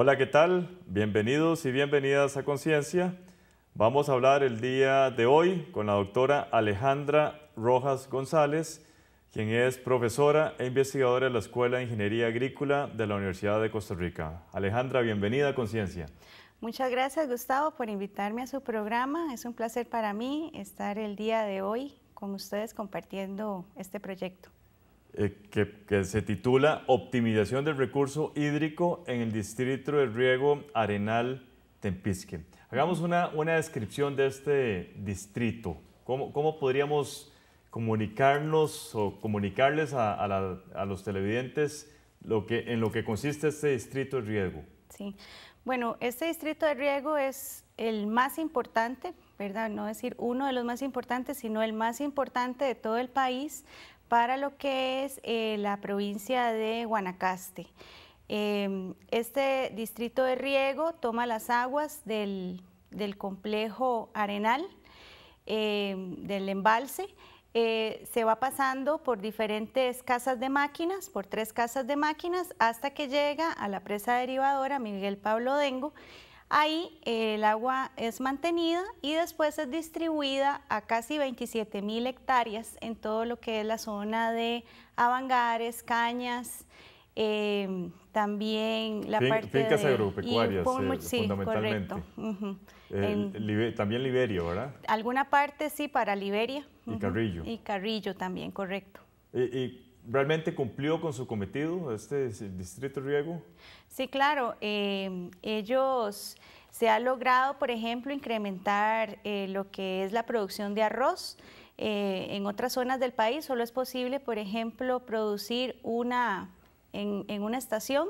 Hola, ¿qué tal? Bienvenidos y bienvenidas a Conciencia. Vamos a hablar el día de hoy con la doctora Alejandra Rojas González, quien es profesora e investigadora de la Escuela de Ingeniería Agrícola de la Universidad de Costa Rica. Alejandra, bienvenida a Conciencia. Muchas gracias, Gustavo, por invitarme a su programa. Es un placer para mí estar el día de hoy con ustedes compartiendo este proyecto. Eh, que, se titula Optimización del recurso hídrico en el distrito de riego Arenal Tempisque. Hagamos una, una descripción de este distrito. ¿Cómo, cómo podríamos comunicarnos o comunicarles a, a, los televidentes lo que, en lo que consiste este distrito de riego? Sí, bueno, este distrito de riego es el más importante, ¿verdad? No decir uno de los más importantes, sino el más importante de todo el país para lo que es eh, la provincia de Guanacaste. Em, este distrito de riego toma las aguas del, del complejo arenal, em, del embalse, eh, se va pasando por diferentes casas de máquinas, por tres casas de máquinas, hasta que llega a la presa derivadora Miguel Pablo Dengo, Ahí eh, el agua es mantenida y después es distribuida a casi 27 mil hectáreas en todo lo que es la zona de Avangares, Cañas, em, también la parte de, agropecuarias, eh, fundamentalmente. también Liberia, ¿verdad? Alguna parte sí para Liberia. Y Carrillo. Y Carrillo también, correcto. ¿Y, ¿Realmente cumplió con su cometido este distrito riego? Sí, claro. Em, ellos se ha logrado, por ejemplo, incrementar eh, lo que es la producción de arroz. Eh, en otras zonas del país solo es posible, por ejemplo, producir una en, una estación.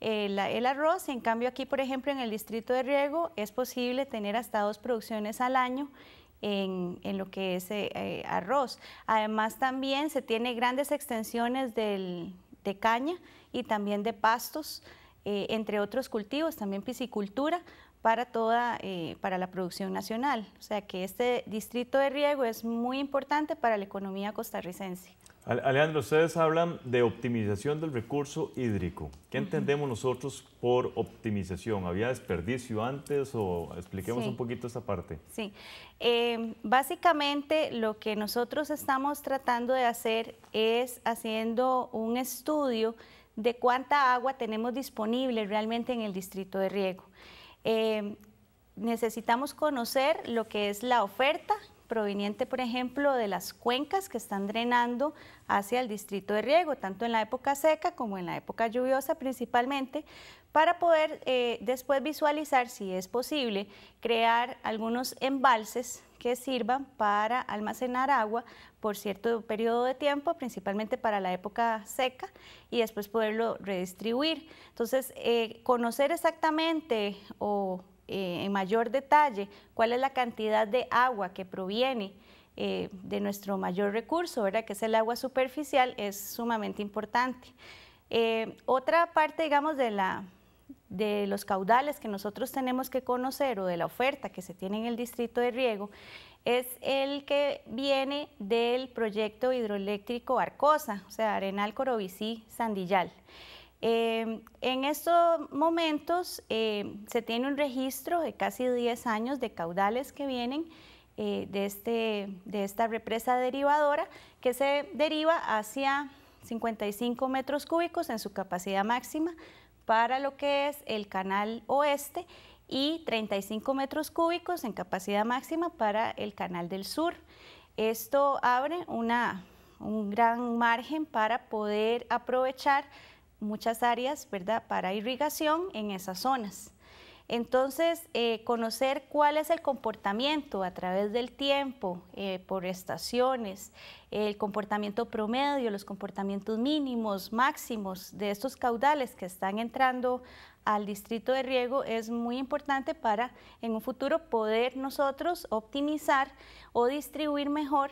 El, eh, el, arroz. En cambio, aquí, por ejemplo, en el distrito de riego es posible tener hasta dos producciones al año en, lo que es eh, eh, arroz. Además también se tiene grandes extensiones de caña y también de pastos, eh, entre otros cultivos, también piscicultura para toda, para la producción nacional. O sea que este distrito de riego es muy importante para la economía costarricense. Alejandro, ustedes hablan de optimización del recurso hídrico. ¿Qué entendemos nosotros por optimización? ¿Había desperdicio antes o expliquemos un poquito esa parte? Sí, em, básicamente lo que nosotros estamos tratando de hacer es haciendo un estudio de cuánta agua tenemos disponible realmente en el distrito de riego. Em, necesitamos conocer lo que es la oferta proveniente, por ejemplo, de las cuencas que están drenando hacia el distrito de riego, tanto en la época seca como en la época lluviosa principalmente, para poder eh, después visualizar, si es posible, crear algunos embalses que sirvan para almacenar agua por cierto periodo de tiempo, principalmente para la época seca, y después poderlo redistribuir. Entonces, eh, conocer exactamente o eh, en mayor detalle cuál es la cantidad de agua que proviene eh, de nuestro mayor recurso, que es el agua superficial, es sumamente importante. Eh, otra parte, digamos, de, la, de los caudales que nosotros tenemos que conocer o de la oferta que se tiene en el distrito de riego es el que viene del proyecto hidroeléctrico Arcosa, o sea, Arenal corovisí Sandillal. Em, en estos momentos em, se tiene un registro de casi 10 años de caudales que vienen eh, este, de, esta represa derivadora que se deriva hacia 55 metros cúbicos en su capacidad máxima para lo que es el canal oeste y 35 metros cúbicos en capacidad máxima para el canal del sur. Esto abre un gran margen para poder aprovechar muchas áreas, ¿verdad?, para irrigación en esas zonas. Entonces, eh, conocer cuál es el comportamiento a través del tiempo, eh, por estaciones, el comportamiento promedio, los comportamientos mínimos, máximos de estos caudales que están entrando al distrito de riego es muy importante para en un futuro poder nosotros optimizar o distribuir mejor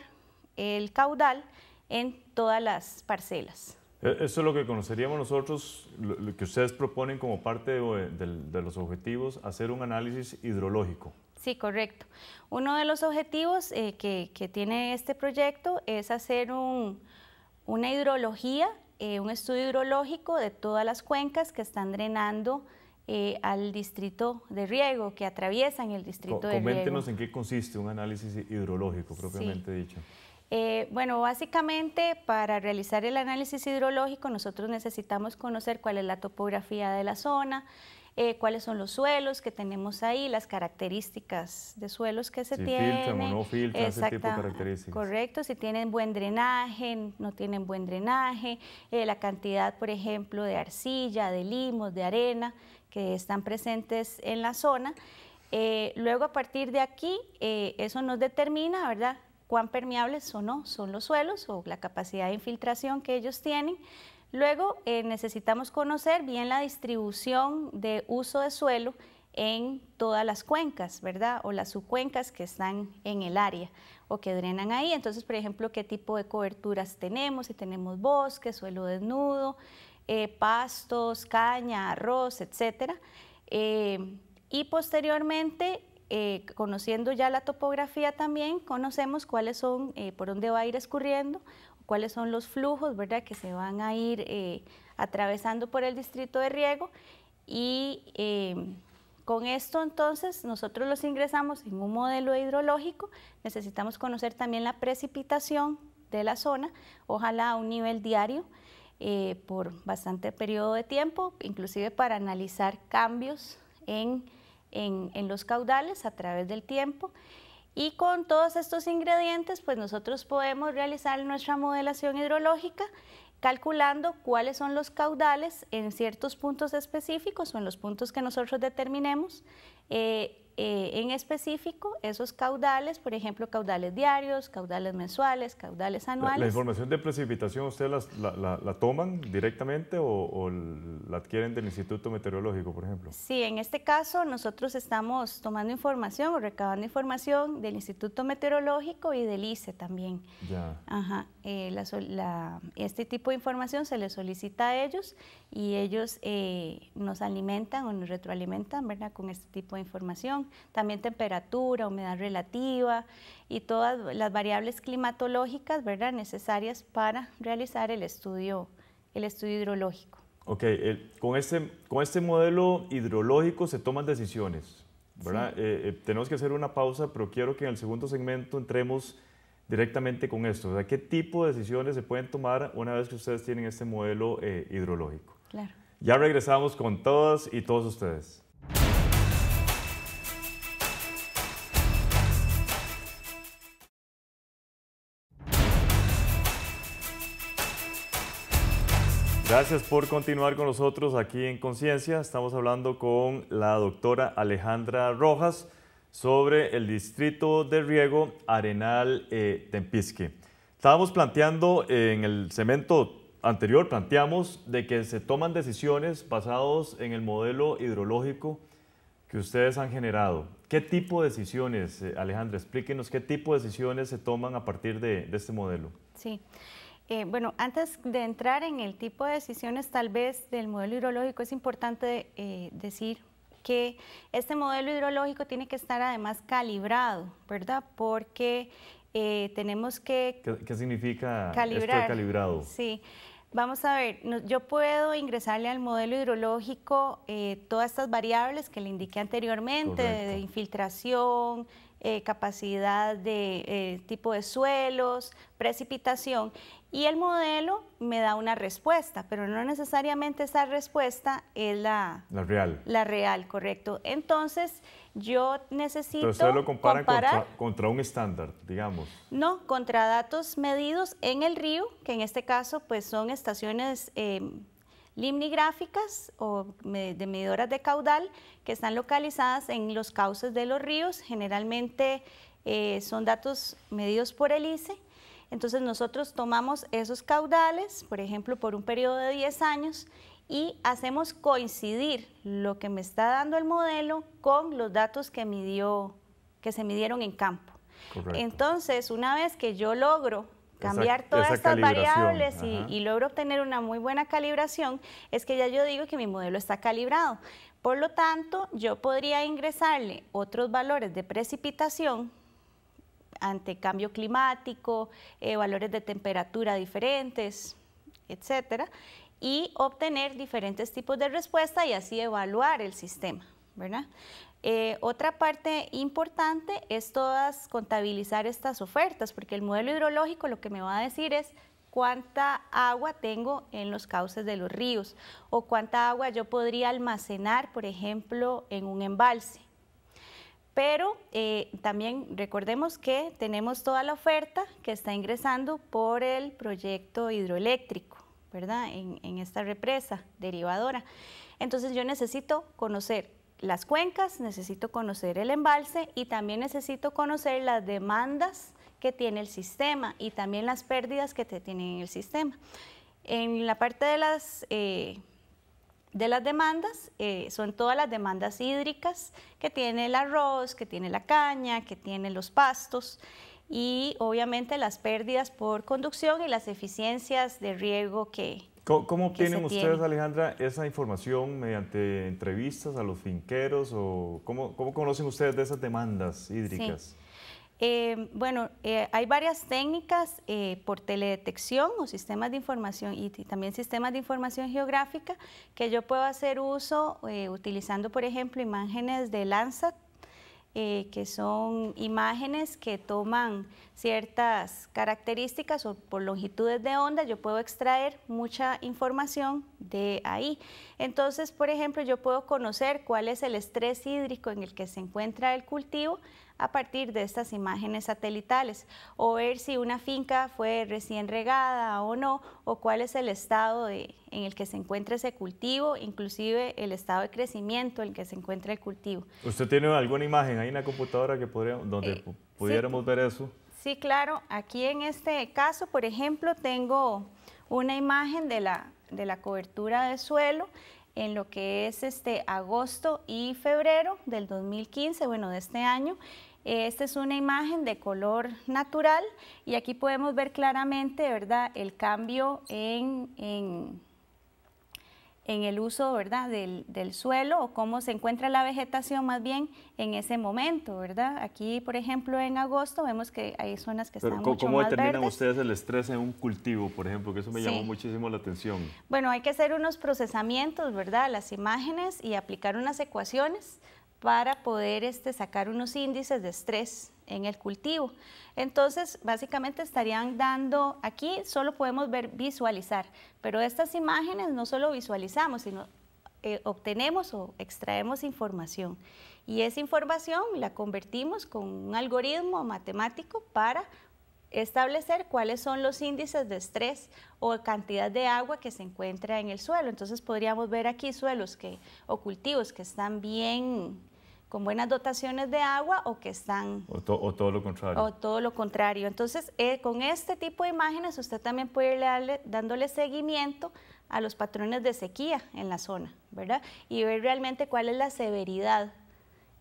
el caudal en todas las parcelas. E, eso es lo que conoceríamos nosotros, lo que ustedes proponen como parte de, los objetivos, hacer un análisis hidrológico. Sí, correcto. Uno de los objetivos eh, que, tiene este proyecto es hacer un, una hidrología, eh, un estudio hidrológico de todas las cuencas que están drenando eh, al distrito de riego, que atraviesan el distrito de riego. Coméntenos en qué consiste un análisis hidrológico propiamente dicho. Eh, bueno, básicamente para realizar el análisis hidrológico nosotros necesitamos conocer cuál es la topografía de la zona, eh, cuáles son los suelos que tenemos ahí, las características de suelos que se tienen. Filtran o no filtran, ese tipo de características. Correcto, si tienen buen drenaje, no tienen buen drenaje, eh, la cantidad, por ejemplo, de arcilla, de limos, de arena que están presentes en la zona. luego a partir de aquí, eso nos determina, ¿verdad? cuán permeables o no son los suelos o la capacidad de infiltración que ellos tienen. Luego eh, necesitamos conocer bien la distribución de uso de suelo en todas las cuencas, ¿verdad? O las subcuencas que están en el área o que drenan ahí. Entonces, por ejemplo, qué tipo de coberturas tenemos, si tenemos bosque, suelo desnudo, eh, pastos, caña, arroz, etc. Eh, y posteriormente eh, conociendo ya la topografía también, conocemos cuáles son, eh, por dónde va a ir escurriendo, cuáles son los flujos, ¿verdad?, que se van a ir eh, atravesando por el distrito de riego y con esto entonces nosotros los ingresamos en un modelo hidrológico, necesitamos conocer también la precipitación de la zona, ojalá a un nivel diario. por bastante periodo de tiempo, inclusive para analizar cambios en en, los caudales a través del tiempo. Y con todos estos ingredientes, pues nosotros podemos realizar nuestra modelación hidrológica calculando cuáles son los caudales en ciertos puntos específicos o en los puntos que nosotros determinemos, eh, eh, en específico esos caudales, por ejemplo, caudales diarios, caudales mensuales, caudales anuales. ¿La, información de precipitación ustedes la, toman directamente o, o, la adquieren del Instituto Meteorológico, por ejemplo? Sí, en este caso nosotros estamos tomando información o recabando información del Instituto Meteorológico y del ICE también. Ya. Ajá. Eh, este tipo de información se le solicita a ellos y ellos eh, nos alimentan o nos retroalimentan ¿verdad? con este tipo de información. También temperatura, humedad relativa y todas las variables climatológicas ¿verdad? necesarias para realizar el estudio, el estudio hidrológico. Ok, con, este, con este modelo hidrológico se toman decisiones, ¿verdad? Eh, tenemos que hacer una pausa, pero quiero que en el segundo segmento entremos directamente con esto? O sea, ¿qué tipo de decisiones se pueden tomar una vez que ustedes tienen este modelo eh, hidrológico? Claro. Ya regresamos con todas y todos ustedes. Gracias por continuar con nosotros aquí en Conciencia. Estamos hablando con la doctora Alejandra Rojas sobre el distrito de riego Arenal eh, Tempisque. Estábamos planteando en el cemento anterior, planteamos de que se toman decisiones basadas en el modelo hidrológico que ustedes han generado. ¿Qué tipo de decisiones, eh, Alejandra, explíquenos qué tipo de decisiones se toman a partir de, este modelo? Sí. Eh, bueno, antes de entrar en el tipo de decisiones tal vez del modelo hidrológico, es importante decir que este modelo hidrológico tiene que estar además calibrado, ¿verdad? Porque eh, tenemos que... ¿Qué, significa calibrar. calibrado? Sí. Vamos a ver, yo puedo ingresarle al modelo hidrológico eh, todas estas variables que le indiqué anteriormente, de infiltración, eh, capacidad de eh, tipo de suelos, precipitación, y el modelo me da una respuesta, pero no necesariamente esa respuesta es la, real. La real, correcto. Entonces, yo necesito. Pero lo comparan contra, un estándar, digamos? No, contra datos medidos en el río, que en este caso, pues son estaciones. Em, limnigráficas o de medidoras de caudal que están localizadas en los cauces de los ríos. Generalmente eh, son datos medidos por el ICE. Entonces nosotros tomamos esos caudales, por ejemplo, por un periodo de 10 años y hacemos coincidir lo que me está dando el modelo con los datos que, midió, que se midieron en campo. Entonces, una vez que yo logro cambiar todas estas variables y, logro obtener una muy buena calibración, es que ya yo digo que mi modelo está calibrado. Por lo tanto, yo podría ingresarle otros valores de precipitación ante cambio climático, eh, valores de temperatura diferentes, etcétera, y obtener diferentes tipos de respuesta y así evaluar el sistema, ¿verdad? Eh, otra parte importante es todas contabilizar estas ofertas, porque el modelo hidrológico lo que me va a decir es cuánta agua tengo en los cauces de los ríos o cuánta agua yo podría almacenar, por ejemplo, en un embalse. Pero eh, también recordemos que tenemos toda la oferta que está ingresando por el proyecto hidroeléctrico, ¿verdad? en esta represa derivadora. Entonces yo necesito conocer las cuencas, necesito conocer el embalse y también necesito conocer las demandas que tiene el sistema y también las pérdidas que te tiene el sistema. En la parte de las, eh, de las demandas, eh, son todas las demandas hídricas que tiene el arroz, que tiene la caña, que tiene los pastos y obviamente las pérdidas por conducción y las eficiencias de riego que, ¿Cómo, obtienen ustedes, Alejandra, esa información mediante entrevistas a los finqueros o cómo, conocen ustedes de esas demandas hídricas? Eh, bueno, eh, hay varias técnicas eh, por teledetección o sistemas de información y, y, también sistemas de información geográfica que yo puedo hacer uso utilizando, por ejemplo, imágenes de Landsat eh, que son imágenes que toman ciertas características o por longitudes de onda, yo puedo extraer mucha información de ahí. Entonces, por ejemplo, yo puedo conocer cuál es el estrés hídrico en el que se encuentra el cultivo a partir de estas imágenes satelitales o ver si una finca fue recién regada o no, o cuál es el estado en el que se encuentra ese cultivo, inclusive el estado de crecimiento en el que se encuentra el cultivo. ¿Usted tiene alguna imagen ahí en la computadora que donde eh, pudiéramos ver eso? Sí, claro. Aquí en este caso, por ejemplo, tengo una imagen de la, de la cobertura de suelo en lo que es este agosto y febrero del 2015, bueno, de este año. Esta es una imagen de color natural y aquí podemos ver claramente, ¿verdad?, el cambio en en el uso ¿verdad? Del, del, suelo o cómo se encuentra la vegetación más bien en ese momento, ¿verdad? Aquí, por ejemplo, en agosto vemos que hay zonas que están mucho ¿Cómo determinan ustedes el estrés en un cultivo, por ejemplo? Que eso me llamó muchísimo la atención. Bueno, hay que hacer unos procesamientos, ¿verdad? Las imágenes y aplicar unas ecuaciones para poder este, sacar unos índices de estrés en el cultivo. Entonces, básicamente estarían dando, aquí solo podemos ver visualizar, pero estas imágenes no solo visualizamos, sino eh, obtenemos o extraemos información. Y esa información la convertimos con un algoritmo matemático para establecer cuáles son los índices de estrés o cantidad de agua que se encuentra en el suelo. Entonces podríamos ver aquí suelos que, o cultivos que están bien con buenas dotaciones de agua o que están... O, todo lo contrario. O todo lo contrario. Entonces, eh, con este tipo de imágenes usted también puede irle dándole seguimiento a los patrones de sequía en la zona, ¿verdad? Y ver realmente cuál es la severidad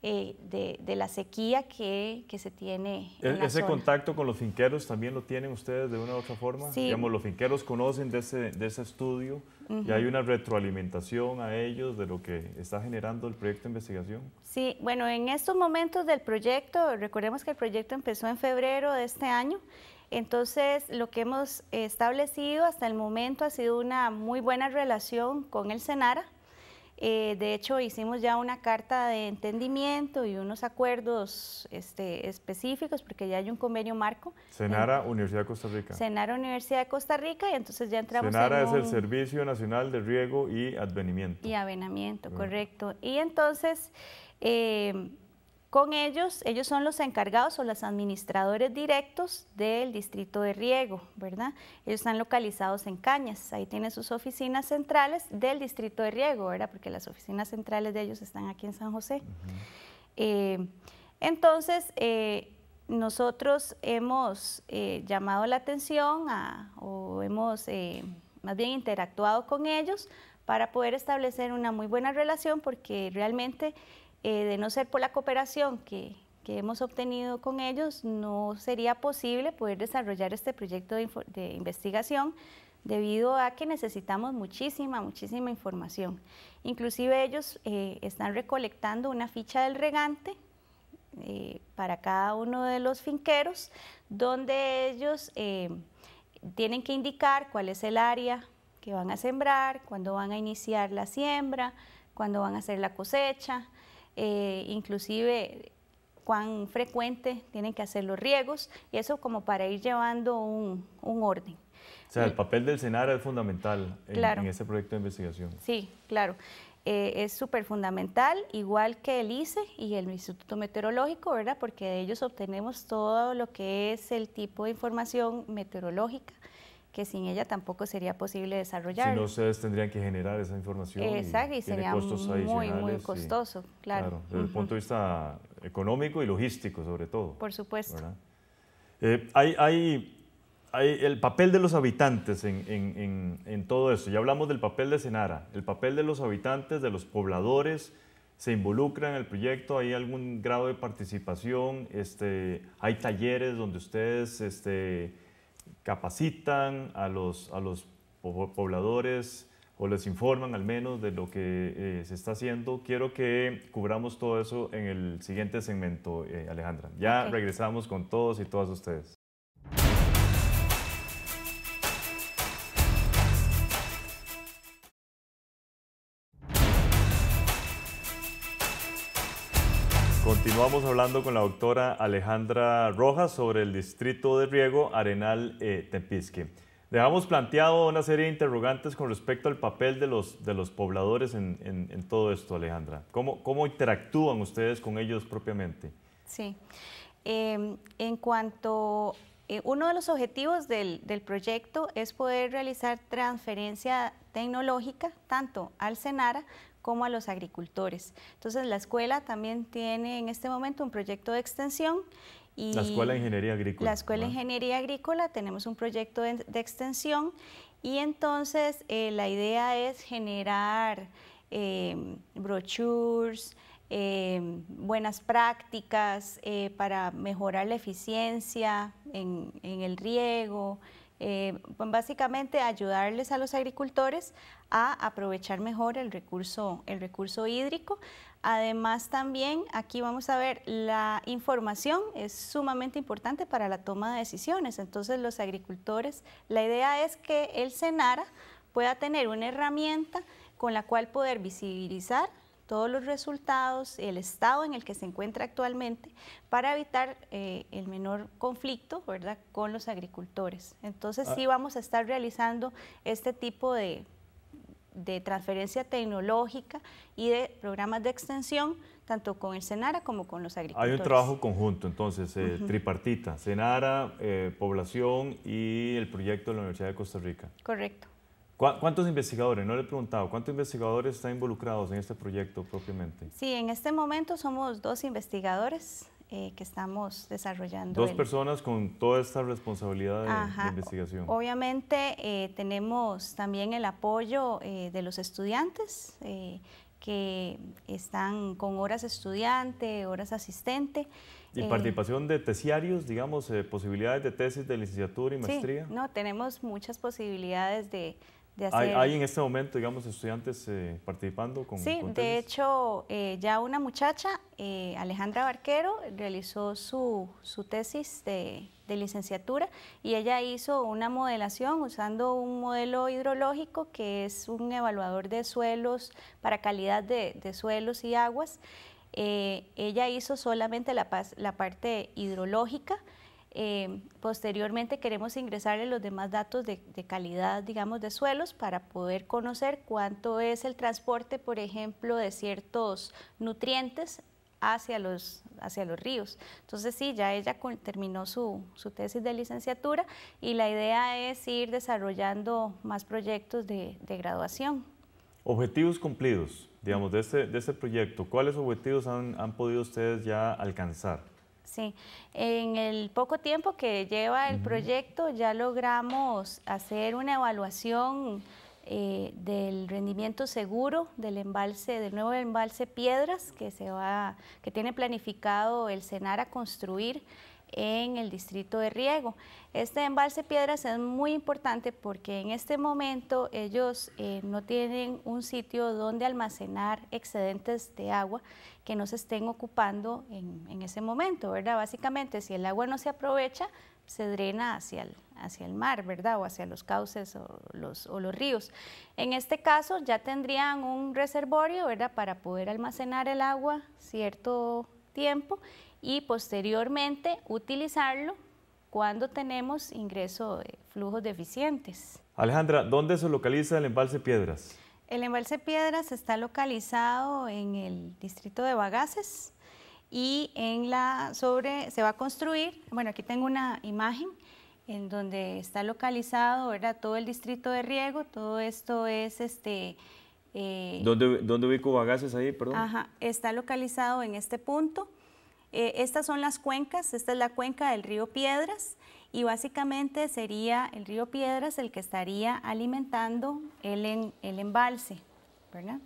eh, de, la sequía que, que se tiene. En e-, ¿Ese la zona. contacto con los finqueros también lo tienen ustedes de una u otra forma? Sí. Digamos, los finqueros conocen de ese, de ese estudio y hay una retroalimentación a ellos de lo que está generando el proyecto de investigación. Sí, bueno, en estos momentos del proyecto, recordemos que el proyecto empezó en febrero de este año. Entonces, lo que hemos establecido hasta el momento ha sido una muy buena relación con el Senara. Eh, de hecho, hicimos ya una carta de entendimiento y unos acuerdos este, específicos, porque ya hay un convenio marco. Senara, Universidad de Costa Rica. Senara, Universidad de Costa Rica, y entonces ya entramos Senara es el Servicio Nacional de Riego y Advenimiento. Y Avenamiento, correcto. Y entonces... Eh, con ellos, ellos son los encargados o los administradores directos del distrito de riego, ¿verdad? Ellos están localizados en Cañas, ahí tienen sus oficinas centrales del distrito de riego, ¿verdad? Porque las oficinas centrales de ellos están aquí en San José. Eh, entonces, eh, nosotros hemos eh, llamado la atención o hemos más bien interactuado con ellos para poder establecer una muy buena relación porque realmente eh, de no ser por la cooperación que, hemos obtenido con ellos, no sería posible poder desarrollar este proyecto de, investigación debido a que necesitamos muchísima, muchísima información. Inclusive ellos eh, están recolectando una ficha del regante eh, para cada uno de los finqueros, donde ellos tienen que indicar cuál es el área que van a sembrar, cuándo van a iniciar la siembra, cuándo van a hacer la cosecha, eh, inclusive cuán frecuente tienen que hacer los riegos, y eso como para ir llevando un, orden. O sea, el papel del senar es fundamental en, ese proyecto de investigación. Sí, claro. Eh, es súper fundamental, igual que el ICE y el Instituto Meteorológico, ¿verdad? Porque de ellos obtenemos todo lo que es el tipo de información meteorológica que sin ella tampoco sería posible desarrollar. Si no, ustedes tendrían que generar esa información. Exacto, y, sería muy, muy costoso, claro. Desde el punto de vista económico y logístico, sobre todo. Por supuesto. Eh, hay, el papel de los habitantes en, todo esto. Ya hablamos del papel de Senara, el papel de los habitantes, de los pobladores, se involucra en el proyecto, hay algún grado de participación, este, hay talleres donde ustedes este, capacitan a los, a los pobladores o les informan al menos de lo que eh, se está haciendo. Quiero que cubramos todo eso en el siguiente segmento, eh, Alejandra. Ya regresamos con todos y todas ustedes. vamos hablando con la doctora Alejandra Rojas sobre el distrito de riego Arenal eh, Tempisque. Le hemos planteado una serie de interrogantes con respecto al papel de los, de los pobladores en, todo esto, Alejandra. ¿Cómo, interactúan ustedes con ellos propiamente? Sí. Em, en cuanto, eh, uno de los objetivos del, proyecto es poder realizar transferencia tecnológica tanto al Senara como a los agricultores. Entonces la escuela también tiene en este momento un proyecto de extensión. Y la Escuela de Ingeniería Agrícola. La Escuela de Ingeniería Agrícola, tenemos un proyecto de, extensión y entonces eh, la idea es generar eh, brochures, eh, buenas prácticas para mejorar la eficiencia en el riego, eh, pues, básicamente ayudarles a los agricultores a aprovechar mejor el recurso, el recurso hídrico. Además también aquí vamos a ver la información es sumamente importante para la toma de decisiones. Entonces los agricultores, la idea es que el CENARA pueda tener una herramienta con la cual poder visibilizar todos los resultados, el estado en el que se encuentra actualmente, para evitar eh, el menor conflicto ¿verdad? con los agricultores. Entonces sí ah. vamos a estar realizando este tipo de, transferencia tecnológica y de programas de extensión, tanto con el Senara como con los agricultores. Hay un trabajo conjunto, entonces, eh, tripartita, Senara, eh, población y el proyecto de la Universidad de Costa Rica. Correcto. ¿Cuántos investigadores? No le he preguntado, ¿cuántos investigadores están involucrados en este proyecto propiamente? Sí, en este momento somos dos investigadores eh, que estamos desarrollando. Dos personas con toda esta responsabilidad de, investigación. Obviamente eh, tenemos también el apoyo eh, de los estudiantes que están con horas estudiante, horas asistente. ¿Y participación de tesiarios, digamos, posibilidades de tesis de licenciatura y maestría? Sí, no, tenemos muchas posibilidades de, ¿Hay, en este momento, digamos, estudiantes eh, participando con Sí, de hecho, eh, ya una muchacha, eh, Alejandra Barquero, realizó su, tesis de, licenciatura y ella hizo una modelación usando un modelo hidrológico que es un evaluador de suelos para calidad de, suelos y aguas. ella hizo solamente la parte hidrológica eh, posteriormente queremos en los demás datos de, calidad, digamos, de suelos para poder conocer cuánto es el transporte, por ejemplo, de ciertos nutrientes hacia los, hacia los ríos. Entonces sí, ya ella terminó su, tesis de licenciatura y la idea es ir desarrollando más proyectos de, graduación. Objetivos cumplidos, digamos, de este, este proyecto, ¿cuáles objetivos han podido ustedes ya alcanzar? Sí, en el poco tiempo que lleva el proyecto ya logramos hacer una evaluación eh, del rendimiento seguro del embalse, del nuevo embalse Piedras que se va, que tiene planificado el CENAR a construir en el distrito de Riego. Este embalse Piedras es muy importante porque en este momento ellos eh, no tienen un sitio donde almacenar excedentes de agua que no se estén ocupando en, ese momento, ¿verdad? Básicamente, si el agua no se aprovecha, se drena hacia el, hacia el mar, ¿verdad? O hacia los cauces o los, o los, ríos. En este caso ya tendrían un reservorio, ¿verdad? Para poder almacenar el agua cierto tiempo y posteriormente utilizarlo cuando tenemos ingreso de flujos deficientes. Alejandra, ¿dónde se localiza el embalse Piedras? El embalse Piedras está localizado en el distrito de Bagaces y en la sobre se va a construir, bueno, aquí tengo una imagen en donde está localizado ¿verdad? todo el distrito de riego, todo esto es este... Eh, ¿Dónde, ¿Dónde ubico Bagaces ahí, perdón? Ajá, está localizado en este punto. Eh, estas son las cuencas, esta es la cuenca del río Piedras y básicamente sería el río Piedras el que estaría alimentando el, embalse, ¿verdad?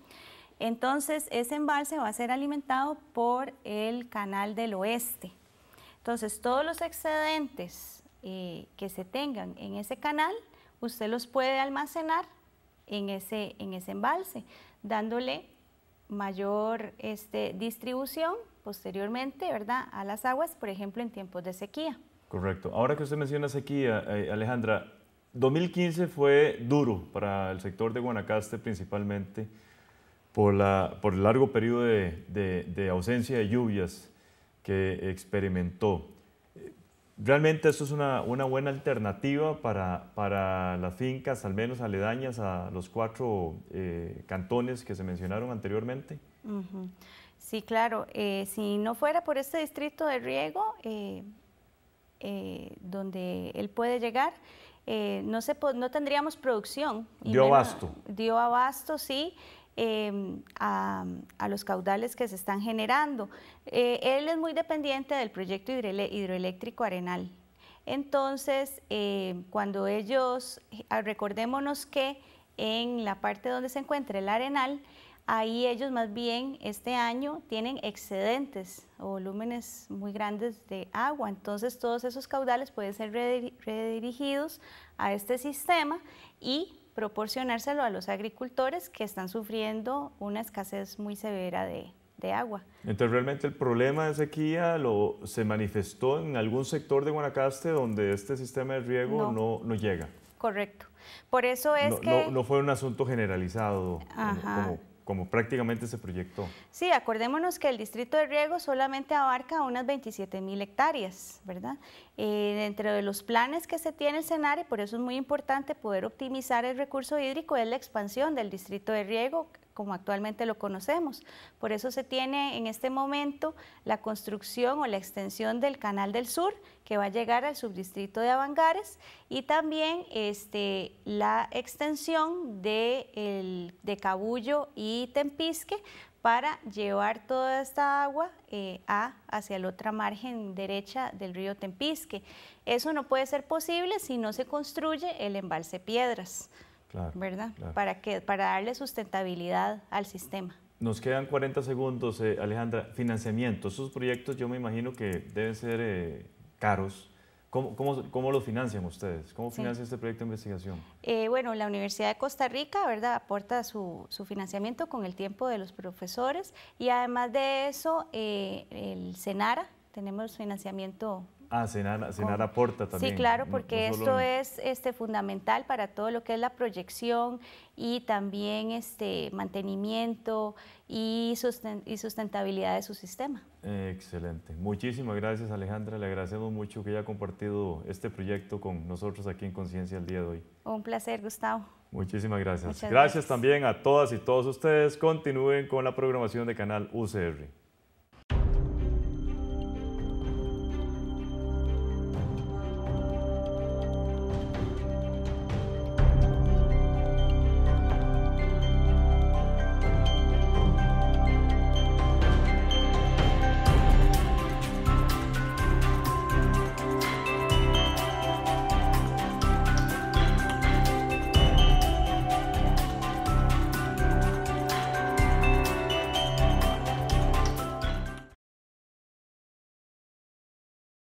Entonces, ese embalse va a ser alimentado por el canal del oeste. Entonces, todos los excedentes eh, que se tengan en ese canal, usted los puede almacenar en ese, embalse, dándole mayor este, distribución posteriormente, ¿verdad?, a las aguas, por ejemplo, en tiempos de sequía. Correcto. Ahora que usted menciona sequía, eh, Alejandra, 2015 fue duro para el sector de Guanacaste principalmente por, la, por el largo periodo de ausencia de lluvias que experimentó. Realmente esto es una, una buena alternativa para, las fincas, al menos aledañas a los cuatro eh, cantones que se mencionaron anteriormente. Sí, claro. Eh, si no fuera por este distrito de riego, eh, donde él puede llegar, no, no tendríamos producción. dio abasto. Dio abasto, sí. Em, a, los caudales que se están generando. Eh, él es muy dependiente del proyecto hidroeléctrico Arenal. Entonces, em, cuando ellos, ah, recordémonos que en la parte donde se encuentra el Arenal, ahí ellos más bien este año tienen excedentes o volúmenes muy grandes de agua. Entonces todos esos caudales pueden ser redirigidos a este sistema y proporcionárselo a los agricultores que están sufriendo una escasez muy severa de, agua. Entonces realmente el problema de sequía lo, se manifestó en algún sector de Guanacaste donde este sistema de riego no, no, llega. Correcto. Por eso es que... No, fue un asunto generalizado, Ajá como prácticamente se proyectó. Sí, acordémonos que el distrito de riego solamente abarca unas 27 mil hectáreas, ¿verdad? Eh, dentro de los planes que se tiene el CENAR, y por eso es muy importante poder optimizar el recurso hídrico, es la expansión del distrito de riego, como actualmente lo conocemos. Por eso se tiene en este momento la construcción o la extensión del Canal del Sur, que va a llegar al subdistrito de Avangares, y también este, la extensión de, el, Cabullo y Tempisque para llevar toda esta agua eh, hacia la otra margen derecha del río Tempisque. Eso no puede ser posible si no se construye el embalse Piedras. ¿verdad? Para, que, para darle sustentabilidad al sistema. Nos quedan 40 segundos, eh, Alejandra. Financiamiento. Esos proyectos yo me imagino que deben ser eh, caros. ¿Cómo, cómo, cómo los financian ustedes? ¿Cómo financia este proyecto de investigación? Eh, bueno, la Universidad de Costa Rica, ¿verdad?, aporta su, su, financiamiento con el tiempo de los profesores y además de eso, el Senara, tenemos financiamiento Ah, cenar cenar aporta también. Sí, claro, porque esto es este, fundamental para todo lo que es la proyección y también este, mantenimiento y, sustentabilidad de su sistema. excelente. Muchísimas gracias, Alejandra. Le agradecemos mucho que haya compartido este proyecto con nosotros aquí en Conciencia el día de hoy. Un placer, Gustavo. Muchísimas gracias. Gracias también a todas y todos ustedes. Continúen con la programación de Canal UCR.